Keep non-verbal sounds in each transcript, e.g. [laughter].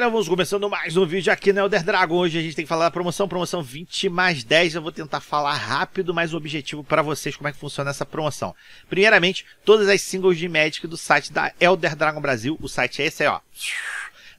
galera, vamos começando mais um vídeo aqui no Elder Dragon. Hoje a gente tem que falar da promoção, promoção 20 mais 10. Eu vou tentar falar rápido, mas o objetivo para vocês como é que funciona essa promoção. Primeiramente, todas as singles de Magic do site da Elder Dragon Brasil. O site é esse aí, ó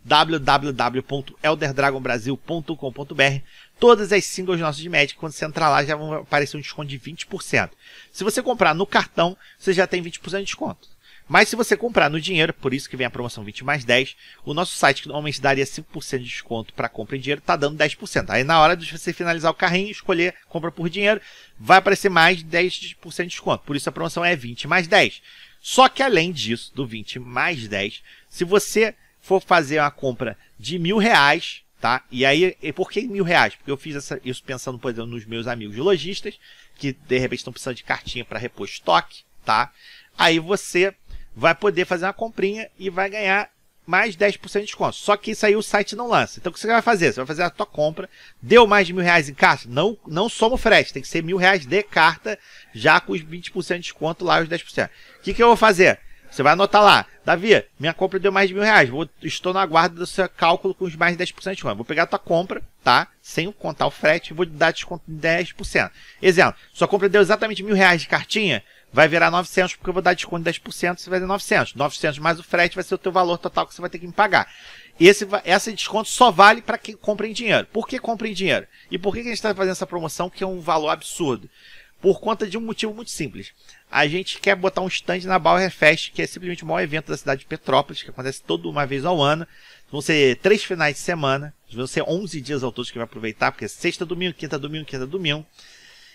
www.elderdragonbrasil.com.br Todas as singles nossas de Magic, quando você entrar lá, já vão aparecer um desconto de 20%. Se você comprar no cartão, você já tem 20% de desconto. Mas se você comprar no dinheiro, por isso que vem a promoção 20 mais 10, o nosso site, que normalmente daria 5% de desconto para compra em dinheiro, está dando 10%. Aí na hora de você finalizar o carrinho, escolher compra por dinheiro, vai aparecer mais 10% de desconto. Por isso a promoção é 20 mais 10. Só que além disso, do 20 mais 10, se você for fazer uma compra de mil reais, tá? E aí, e por que mil reais? Porque eu fiz essa, isso pensando, por exemplo, nos meus amigos lojistas, que de repente estão precisando de cartinha para repor estoque, tá? Aí você vai poder fazer uma comprinha e vai ganhar mais 10% de desconto. Só que isso aí o site não lança. Então o que você vai fazer? Você vai fazer a tua compra. Deu mais de mil reais em carta? Não, não soma o frete. Tem que ser mil reais de carta, já com os 20% de desconto lá, os 10%. O que, que eu vou fazer? Você vai anotar lá, Davi, minha compra deu mais de mil reais. Vou, estou na guarda do seu cálculo com os mais 10% de desconto. Vou pegar a tua compra, tá? Sem contar o frete, vou dar desconto de 10%. Exemplo, sua compra deu exatamente mil reais de cartinha vai virar 900 porque eu vou dar desconto de 10%, você vai ter 900. 900 mais o frete vai ser o teu valor total que você vai ter que me pagar. Esse, esse desconto só vale para quem compra em dinheiro. Por que compra em dinheiro? E por que, que a gente está fazendo essa promoção que é um valor absurdo? Por conta de um motivo muito simples. A gente quer botar um stand na Bauer Fest, que é simplesmente o maior evento da cidade de Petrópolis, que acontece toda uma vez ao ano. Vão ser três finais de semana, vão ser 11 dias ao todo que vai aproveitar, porque é sexta, domingo, quinta, domingo, quinta, domingo.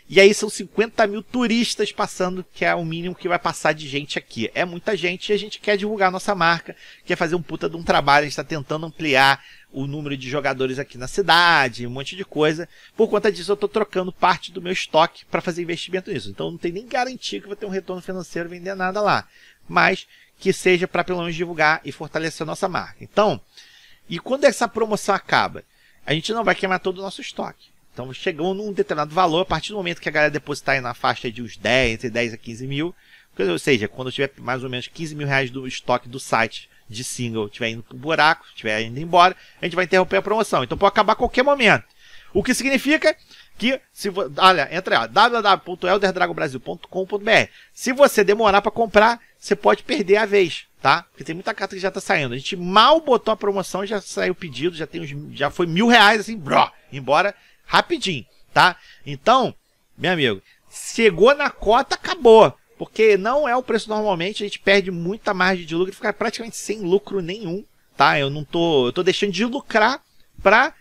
E aí são 50 mil turistas passando, que é o mínimo que vai passar de gente aqui. É muita gente e a gente quer divulgar nossa marca, quer fazer um puta de um trabalho, a gente está tentando ampliar o número de jogadores aqui na cidade, um monte de coisa. Por conta disso, eu estou trocando parte do meu estoque para fazer investimento nisso. Então não tem nem garantia que vou ter um retorno financeiro vender nada lá. Mas que seja para pelo menos divulgar e fortalecer a nossa marca. Então, e quando essa promoção acaba? A gente não vai queimar todo o nosso estoque. Então chegou num determinado valor, a partir do momento que a galera depositar aí na faixa de uns 10, entre 10 a 15 mil, ou seja, quando eu tiver mais ou menos 15 mil reais do estoque do site de single tiver indo pro buraco, tiver indo embora, a gente vai interromper a promoção. Então pode acabar a qualquer momento. O que significa que se olha, entra aí, www.elderdragobrasil.com.br. Se você demorar para comprar, você pode perder a vez, tá? Porque tem muita carta que já tá saindo. A gente mal botou a promoção, já saiu o pedido, já tem uns, já foi mil reais assim, bro, embora Rapidinho, tá? Então, meu amigo, chegou na cota, acabou. Porque não é o preço normalmente, a gente perde muita margem de lucro, e fica praticamente sem lucro nenhum, tá? Eu não tô, eu tô deixando de lucrar para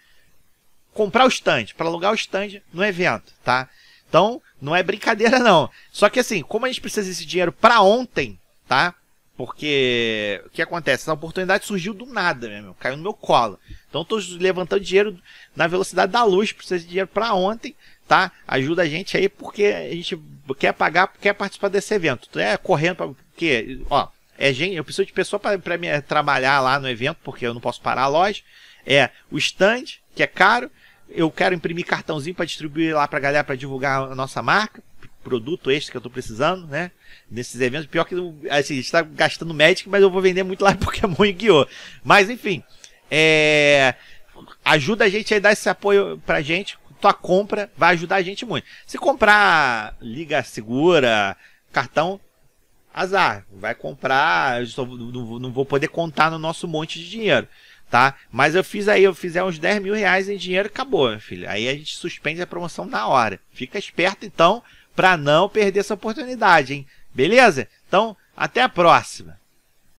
comprar o stand, para alugar o stand no evento, tá? Então, não é brincadeira não. Só que assim, como a gente precisa desse dinheiro para ontem, tá? Porque o que acontece? A oportunidade surgiu do nada, meu Caiu no meu colo. Então estou levantando dinheiro na velocidade da luz, precisa de dinheiro para ontem, tá? Ajuda a gente aí porque a gente quer pagar, quer participar desse evento. Tu é correndo para porque, ó, é gente, eu preciso de pessoa para me trabalhar lá no evento, porque eu não posso parar a loja. É o stand, que é caro, eu quero imprimir cartãozinho para distribuir lá para a galera para divulgar a nossa marca, produto extra que eu estou precisando, né? Nesses eventos, pior que assim, está gastando médico, mas eu vou vender muito lá [laughs] porque Pokémon muito Guiô. Mas enfim, é, ajuda a gente aí, dá esse apoio pra gente. Tua compra vai ajudar a gente muito. Se comprar liga segura, cartão, azar. Vai comprar, eu só, não, não vou poder contar no nosso monte de dinheiro tá? Mas eu fiz aí, eu fizer uns 10 mil reais em dinheiro, acabou, meu filho. Aí a gente suspende a promoção na hora. Fica esperto, então, para não perder essa oportunidade, hein? Beleza? Então, até a próxima.